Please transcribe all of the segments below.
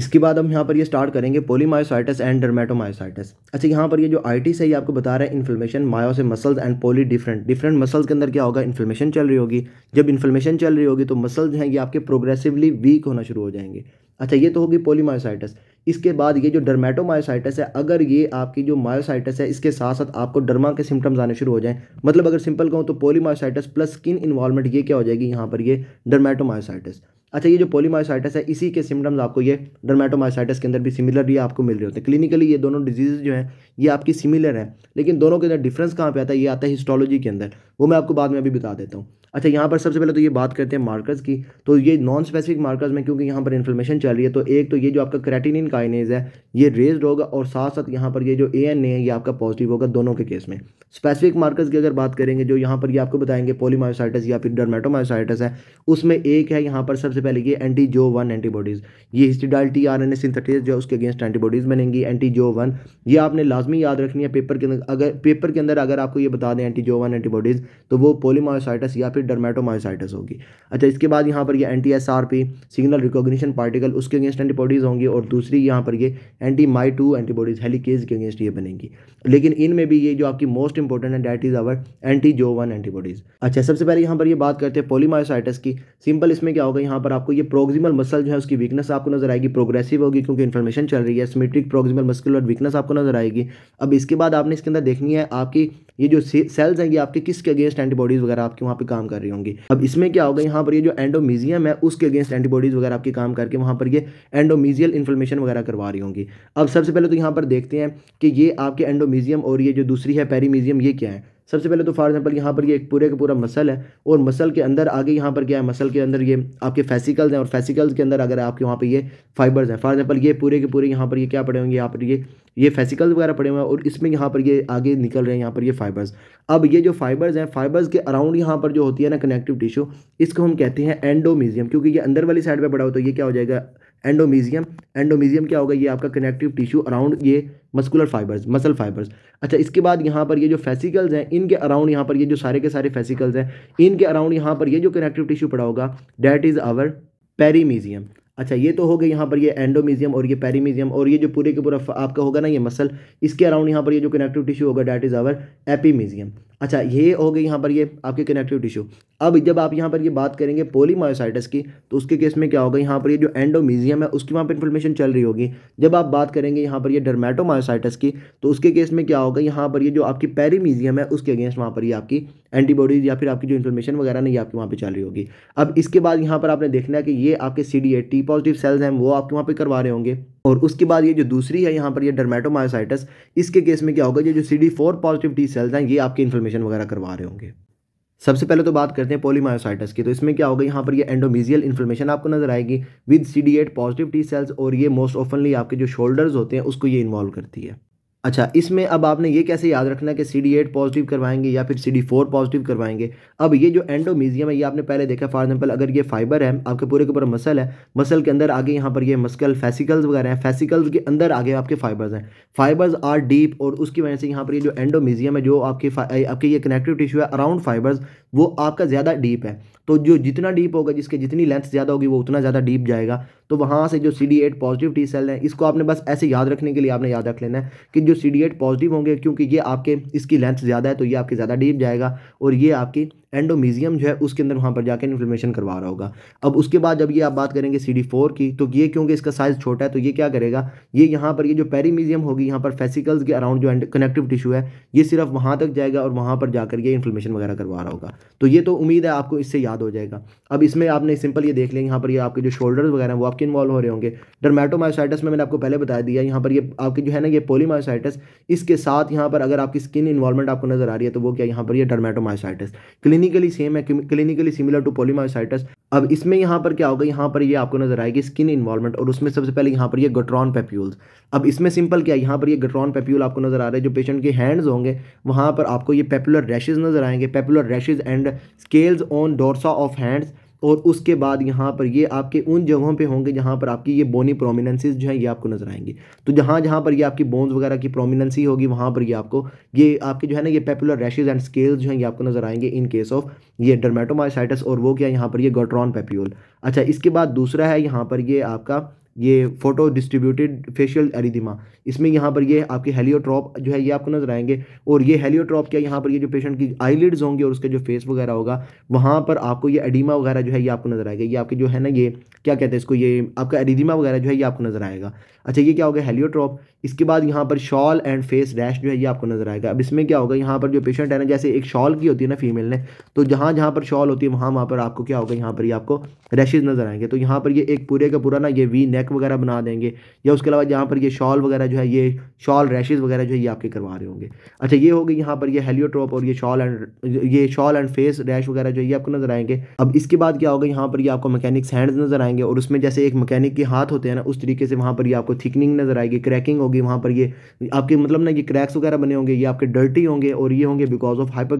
इसके बाद हम यहाँ पर ये स्टार्ट करेंगे पोलीमायोसाइटिस एंड डर्मेटोमायोसाइटिस अच्छा यहाँ पर ये जो आईटी है ये आपको बता रहा है इन्फ्लेमेशन मायो से muscles and poly different different muscles के अंदर क्या होगा इन्फ्लेमेशन चल रही होगी जब इन्फ्लेमेशन चल रही होगी तो मसल्स हैं ये आपके प्रोग्रेसिवली वीक होना शुरू हो जाएंगे अच्छा ये तो होगी पोलीमायोसाइटिस इसके बाद ये जो डर्मेटोमायोसाइटिस है अगर ये आपकी जो मायोसाइटिस है इसके साथ साथ आपको डर्मा के सिम्टम्स आने शुरू हो जाएं मतलब अगर सिंपल कहूँ तो पोलीमायोसाइटिस प्लस स्किन इन्वॉल्वमेंट ये क्या हो जाएगी यहाँ पर ये डर्मेटोमायोसाइटिस अच्छा ये जो पोलीमायोसाइटिस है इसी के सिम्टम्स आपको ये डर्मेटोमायोसाइटिस के अंदर भी सिमिलरली आपको मिल रहे होते हैं क्लिनिकली ये दोनों डिजीज़ जो हैं ये आपकी सिमिलर है लेकिन दोनों के अंदर डिफरेंस कहाँ पे आता है ये आता है हिस्टोलॉजी के अंदर वो मैं आपको बाद में अभी बता देता हूँ अच्छा यहाँ पर सबसे पहले तो ये बात करते हैं मार्कर्स की तो ये नॉन स्पेसिफिक मार्कर्स में क्योंकि यहाँ पर इन्फ्लेमेशन चल रही है तो एक तो ये जो आपका क्रेटिनिन काइनेज है ये रेज होगा और साथ साथ यहाँ पर ये जो ए एन ए है ये आपका पॉजिटिव होगा दोनों के केस में स्पेसिफिक मार्कर्स की अगर बात करेंगे जो यहाँ पर ये आपको बताएंगे पोलीमायोसाइटिस या फिर डर्मेटोमायोसाइटिस है उसमें एक है यहाँ पर सबसे सबसे पहले ये एंटी जो वन एंटीबॉडीज़ ये histidyl T R N A synthetase जो उसके अगेंस्ट एंटीबॉडीज़ बनेंगी एंटी जो वन ये आपने लाजमी याद रखनी है पेपर के अंदर अगर पेपर के अंदर अगर आपको ये बता दें एंटी जो वन एंटीबॉडीज़ तो वो पोलीमायोसाइटस या फिर डर्मेटोमायोसाइटस होगी अच्छा इसके बाद यहाँ पर ये anti S R P signal recognition particle उसके अगेंस्ट एंटीबॉडीज़ होंगी और दूसरी यहाँ पर ये anti Mi two antibodies helicase के अगेंस्ट ये बनेंगी लेकिन इनमें भी ये जो आपकी मोस्ट इंपॉर्टेंट है that is our anti Jo one antibodies अच्छा सबसे पहले यहाँ पर ये बात करते हैं पोलीमायोसाइटस की सिंपल इसमें क्या होगा यहाँ पर पर आपको ये प्रोक्सिमल मसल जो है उसकी वीकनेस आपको नजर आएगी प्रोग्रेसिव होगी क्योंकि इन्फॉर्मेशन चल रही है सिमेट्रिक प्रोक्सिमल मस्कुलर वीकनेस आपको नजर आएगी अब इसके बाद आपने इसके अंदर देखनी है आपकी ये जो सेल्स हैं ये आपके किसके अगेंस्ट एंटीबॉडीज़ वगैरह आपके वहाँ पे काम कर रही होंगी अब इसमें क्या होगा यहाँ पर ये जो एंडोमीजियम है उसके अगेंस्ट एंटीबॉडीज़ वगैरह आपके काम करके वहाँ पर ये एंडोमीजियल इन्फ्लेमेशन वगैरह करवा रही होंगी अब सबसे पहले तो यहाँ पर देखते हैं कि ये आपके एंडोमीजियम और ये जो दूसरी है पेरीमीजियम ये क्या है सबसे पहले तो फॉर एग्जाम्पल यहाँ पर ये एक पूरे का पूरा मसल है और मसल के अंदर आगे यहाँ पर क्या है मसल के अंदर ये आपके फैसिकल्स हैं और फैसिकल्स के अंदर अगर आपके वहाँ पर ये फाइबर्स हैं फॉर एग्जाम्पल ये पूरे के पूरे यहाँ पर ये क्या पड़े होंगे यहाँ पर ये ये फैसिकल्स वगैरह पड़े हुए हैं और इसमें यहाँ पर ये आगे निकल रहे हैं यहाँ पर ये फाइबर्स अब ये जो फाइबर्स हैं फाइबर्स के अराउंड यहाँ पर जो होती है ना कनेक्टिव टिश्यू इसको हम कहते हैं एंडोमीजियम क्योंकि ये अंदर वाली साइड पर पड़ा हो तो ये क्या हो जाएगा एंडोमीजियम एंडोमीजियम क्या होगा ये आपका कनेक्टिव टिश्यू अराउंड ये मस्कुलर फाइबर्स मसल फाइबर्स अच्छा इसके बाद यहाँ पर ये जो फेसिकल्स हैं इनके अराउंड यहाँ पर ये जो सारे के सारे फेसिकल्स हैं इनके अराउंड यहाँ पर ये जो कनेक्टिव टिश्यू पड़ा होगा डैट इज़ आवर पेरीमीजियम अच्छा ये तो हो गया यहाँ पर ये एंडोमीजियम और ये पेरीमीजियम और ये जो पूरे के पूरा आपका होगा ना ये मसल इसके अराउंड यहाँ पर ये जो कनेक्टिव टिश्यू होगा डैट इज़ आवर एपीमीजियम अच्छा ये हो गई यहाँ पर ये आपके कनेक्टिव टिश्यू अब जब आप यहाँ पर ये बात करेंगे पोलीमायोसाइटस की तो उसके केस में क्या होगा यहाँ पर ये जो एंडोमीजियम है उसकी वहाँ पर इन्फॉर्मेशन चल रही होगी जब आप बात करेंगे यहाँ पर ये डर्मेटोमायोसाइटस की तो उसके केस में क्या होगा यहाँ पर ये जो आपकी पेरीमीजियम है उसके अगेंस्ट वहाँ पर ये आपकी एंटीबॉडीज या फिर आपकी जो इन्फॉर्मेशन वगैरह नहीं आपकी वहाँ पर चल रही होगी अब इसके बाद यहाँ पर आपने देखना है कि ये आपके सी डी पॉजिटिव सेल्स हैं वो आपके वहाँ पर करवा रहे होंगे और उसके बाद ये जो दूसरी है यहाँ पर ये डरमेटोमायोसाइटस इसके केस में क्या होगा ये जो C D four positive T cells हैं ये आपकी इन्फ्लेमेशन वगैरह करवा रहे होंगे सबसे पहले तो बात करते हैं पोलीमायोसाइटस की तो इसमें क्या होगा यहाँ पर ये एंडोमीजियल इन्फ्लेमेशन आपको नजर आएगी with C D eight positive T cells और ये मोस्ट ऑफनली आपके जो शोल्डर्स होते हैं उसको ये इन्वॉल्व करती है अच्छा इसमें अब आपने ये कैसे याद रखना है कि सी डी एट पॉजिटिव करवाएंगे या फिर सी डी फोर पॉजिटिव करवाएंगे अब ये जो एंडोमीजियम है ये आपने पहले देखा फॉर एग्जाम्पल अगर ये फाइबर है आपके पूरे के पूरा मसल है मसल के अंदर आगे यहाँ पर ये मस्कल फैसिकल्स वगैरह हैं फैसिकल्स के अंदर आगे आपके फाइबर्स हैं फाइबर्स आर डीप और उसकी वजह से यहाँ पर ये जो एंडोमीजियम है जो आपके आपके ये कनेक्टिव टिश्यू है अराउंड फाइबर्स वो आपका ज़्यादा डीप है तो जो जितना डीप होगा जिसके जितनी लेंथ ज़्यादा होगी वो उतना ज़्यादा डीप जाएगा तो वहाँ से जो C D eight positive T cell है इसको आपने बस ऐसे याद रखने के लिए आपने याद रख लेना है कि जो सी डी एट पॉजिटिव होंगे क्योंकि ये आपके इसकी लेंथ ज़्यादा है तो ये आपके ज़्यादा डीप जाएगा और ये आपकी एंडोमीजियम जो है उसके अंदर वहाँ पर जाकर इन्फ्लेमेशन करवा रहा होगा अब उसके बाद जब ये आप बात करेंगे सी डी फोर की तो ये क्योंकि इसका साइज़ छोटा है तो ये क्या करेगा ये यहाँ पर ये जो पेरीमीजियम होगी यहाँ पर फेसिकल्स के अराउंड जो कनेक्टिव टिशू है ये सिर्फ वहाँ तक जाएगा और वहाँ पर जाकर ये इन्फ्लेमेशन वगैरह करवा रहा होगा तो ये तो उम्मीद है आपको इससे याद हो जाएगा अब इसमें आपने सिंपल ये देख लिया यहाँ पर ये आपके जो शोल्डर वगैरह वो आपके इन्वॉल्व हो रहे होंगे डर्मेटोमायोसाइटिस में मैंने आपको पहले बता दिया यहाँ पर ये आपके जो है ना ये पोलीमायोसाइटस इसके साथ यहाँ पर अगर आपकी स्किन इन्वॉल्वमेंट आपको नजर आ रही है तो वो क्या यहाँ पर यह डर्मेटोमायोसाइटिस क्लिनिकली सेम है क्लिनिकली सिमिलर टू पोलीमायोसाइटस अब इसमें यहाँ पर क्या होगा यहाँ पर ये आपको नजर आएगी स्किन इन्वॉल्वमेंट और उसमें सबसे पहले यहाँ पर ये गट्रॉन पेप्यूल्स अब इसमें सिंपल क्या है यहाँ पर ये गट्रॉन पेप्यूल आपको नजर आ रहे हैं जो पेशेंट के हैंड्स होंगे वहाँ पर आपको ये पेपुलर रैशेज नजर आएंगे papular rashes and scales on dorsa of hands और उसके बाद यहाँ पर ये आपके उन जगहों पे होंगे जहाँ पर आपकी ये बोनी प्रोमिनेंसीज जो है ये आपको नजर आएंगे तो जहाँ जहाँ पर ये आपकी बोन्स वगैरह की प्रोमिनेंसी होगी वहाँ पर ये आपको ये आपके जो है ना ये पेपुलर रैशेज एंड स्केल्स जो है ये आपको नजर आएंगे इन केस ऑफ ये डर्मेटोमाइसाइटिस और वो क्या यहाँ पर ये गोट्रॉन पेप्यूल अच्छा इसके बाद दूसरा है यहाँ पर ये आपका ये फोटो डिस्ट्रीब्यूटेड फेशियल एरिदिमा इसमें यहाँ पर ये आपके हेलियोट्रॉप जो है ये आपको नजर आएंगे और ये हेलियोट्रॉप क्या यहाँ पर ये जो पेशेंट की आईलिड्स होंगे और उसका जो फेस वगैरह होगा वहाँ पर आपको ये एडिमा वगैरह जो है ये आपको नजर आएगा ये आपके जो है ना ये क्या कहते हैं इसको ये आपका एरिदिमा वगैरह जो है ये आपको नजर आएगा अच्छा ये क्या होगा हेलियोट्रॉप इसके बाद यहाँ पर शॉल एंड फेस रैश जो है ये आपको नजर आएगा अब इसमें क्या होगा यहाँ पर जो पेशेंट है ना जैसे एक शॉल की होती है ना फीमेल ने तो जहाँ जहाँ पर शॉल होती है वहाँ वहाँ पर आपको क्या होगा यहाँ पर ये आपको रैशेज नजर आएंगे तो यहाँ पर ये एक पूरे का पूरा ना ये वी नेक वगैरह बना देंगे या उसके अलावा यहाँ पर ये शॉल वगैरह जो है ये शॉल रैशेज़ वगैरह जो है ये आपके करवा रहे होंगे अच्छा ये हो गई यहाँ पर ये हेलियोट्रॉप और ये शॉल एंड ये शॉल एंड फेस रैश वगैरह जो है ये आपको नजर आएंगे अब इसके बाद क्या होगा यहाँ पर ये आपको मैकेनिक्स हैंड्स नजर आएंगे और उसमें जैसे एक मैकेनिक के हाथ होते हैं ना उस तरीके से वहाँ पर ये आपको थिकनिंग नजर आएगी क्रैकिंग होगी वहाँ पर ये आपके मतलब ना ये क्रैक्स वगैरह बने होंगे ये आपके डर्टी होंगे और ये होंगे because of hyper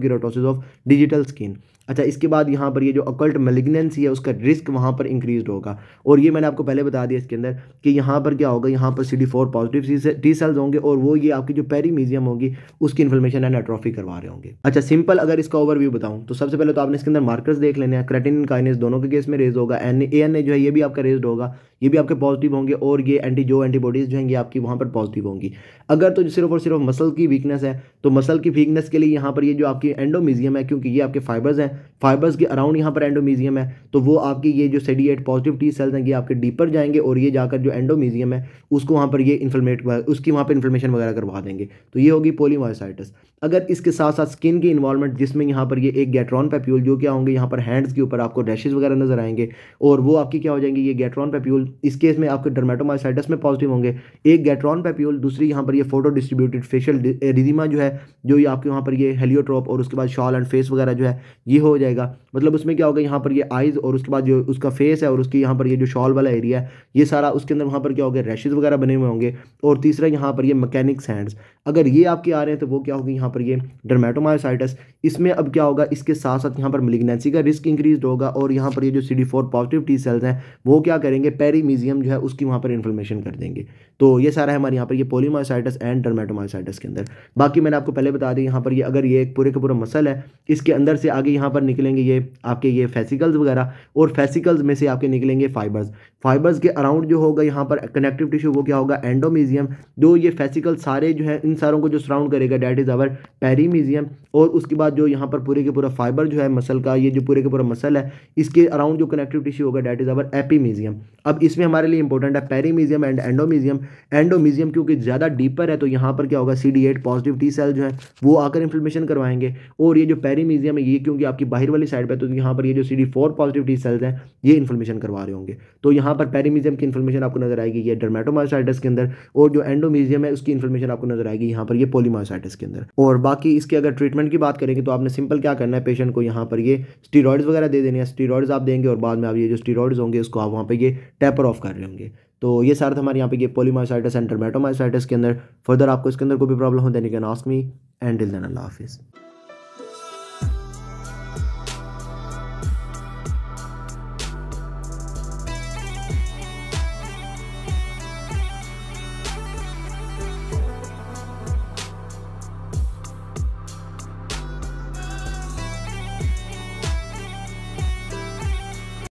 of digital skin अच्छा इसके बाद यहाँ पर ये जो अकल्ट मेलिग्नेंसी है उसका रिस्क वहाँ पर इंक्रीज होगा और ये मैंने आपको पहले बता दिया इसके अंदर कि यहाँ पर क्या होगा यहाँ पर C D four positive T cells होंगे और वो ये आपकी जो पेरीमीजियम होगी उसकी इन्फॉर्मेशन एंड एट्रॉफी करवा रहे होंगे अच्छा सिंपल अगर इसका ओवरव्यू बताऊँ तो सबसे पहले तो आपने इसके अंदर मार्कर्स देख लेने हैं क्रेटिन काइनेस दोनों के केस में रेज होगा एन ए एन ए जो है ये भी आपका रेज होगा ये भी आपके पॉजिटिव होंगे और ये एंटी जो एंटीबॉडीज़ जो हैं आपकी वहाँ पर पॉजिटिव होंगी अगर तो सिर्फ और सिर्फ मसल की वीकनेस है तो मसल की वीकनेस के लिए यहाँ पर ये जो आपकी एंडोमीजियम है क्योंकि ये आपके फाइबर्स हैं फाइबर्स के अराउंड यहाँ पर एंडोमीजियम है तो वो आपकी ये जो सेडिएट पॉजिटिव टी सेल्स हैं ये आपके डीपर जाएंगे और ये जाकर जो एंडोमीजियम है उसको वहाँ पर ये इन्फ्लमेट उसकी वहाँ पर इन्फ्लमेशन वगैरह करवा देंगे तो ये होगी पोलीमायोसाइटिस अगर इसके साथ साथ स्किन की इन्वॉलमेंट जिसमें यहाँ पर ये एक गैट्रॉन पेप्यूल जो क्या होंगे यहाँ पर हैंड्स के ऊपर आपको रैशेज वगैरह नजर आएंगे और वो आपकी क्या हो जाएंगे ये गैट्रॉन पेप्यूल इस केस में आपके डर्मेटोमाइसाइटस में पॉजिटिव होंगे एक गैट्रॉन पेप्यूल दूसरी यहाँ पर ये फोटो डिस्ट्रीब्यूटेड फेशियल रिदिमा जो है जो ये आपके वहाँ पर ये हेलियोट्रॉप और उसके बाद शॉल एंड फेस वगैरह जो है ये हो जाएगा मतलब उसमें क्या होगा यहाँ पर ये आइज़ और उसके बाद जो उसका फेस है और उसके यहाँ पर ये जो शॉल वाला एरिया है ये सारा उसके अंदर वहाँ पर क्या होगा रैशेज़ वगैरह बने हुए होंगे और तीसरा यहाँ पर ये मैकेनिक्स हैंड्स अगर ये आपके आ रहे हैं तो वो क्या होगी यहाँ पर ये डर्मेटोमायोसाइटस इसमें अब क्या होगा इसके साथ साथ यहाँ पर मिलिग्नेंसी का रिस्क इंक्रीज होगा और यहाँ पर ये जो सी पॉजिटिव टी सेल्स हैं वो क्या करेंगे पेरी सारी म्यूजियम जो है उसकी वहाँ पर इन्फॉर्मेशन कर देंगे तो ये सारा है हमारे यहाँ पर ये पोलीमासाइटस एंड डर्मेटोमासाइटस के अंदर बाकी मैंने आपको पहले बता दी यहाँ पर ये अगर ये एक पूरे का पूरा मसल है इसके अंदर से आगे यहाँ पर निकलेंगे ये आपके ये फेसिकल्स वगैरह और फेसिकल्स में से आपके निकलेंगे फाइबर्स फाइबर्स के अराउंड जो होगा यहाँ पर कनेक्टिव टिश्यू वो क्या होगा एंडोमीजियम जो ये फेसिकल सारे जो है इन सारों को जो सराउंड करेगा डैट इज़ आवर पेरीमीजियम और उसके बाद जो यहाँ पर पूरे के पूरा फाइबर जो है मसल का ये जो पूरे के पूरा मसल है इसके अराउंड जो कनेक्टिव टिश्यू होगा डैट इज़ अवर एपीमीजियम अब इसमें हमारे लिए इंपॉर्टेंट है पेरीमीजियम एंड एंडोमीजियम एंडोमीजियम क्योंकि ज़्यादा डीपर है तो यहाँ पर क्या होगा C D eight positive T cell जो है वो आकर इन्फ्लेमेशन करवाएंगे और ये जो पेरीमीजियम है ये क्योंकि आपकी बाहर वाली साइड पर तो यहाँ पर ये जो C D four positive T cells हैं ये इन्फ्लेमेशन करवा रहे होंगे तो यहाँ पर पेरीमीजियम की इन्फॉर्मेशन आपको नजर आएगी ये डर्मेटोमायोसाइटिस के अंदर और जो एंडोमीजियम है उसकी इन्फॉर्मेशन आपको नजर आएगी यहाँ पर ये पोलीमायोसाइटिस के अंदर और बाकी इसके अगर ट्रीटमेंट ट्रीटमेंट की बात करेंगे तो आपने सिंपल क्या करना है पेशेंट को यहाँ पर ये स्टीरॉयड्स वगैरह दे देने हैं स्टीरॉयड्स आप देंगे और बाद में आप ये जो स्टीरॉयड्स होंगे उसको आप वहाँ पर ये टैपर ऑफ कर रहे होंगे तो ये सारे तो हमारे यहाँ पे ये पोलीमाइसाइटिस एंड टर्मेटोमाइसाइटिस के अंदर फर्दर आपको इसके अंदर कोई भी प्रॉब्लम हो देने के ask me and till then अल्लाह हाफिज़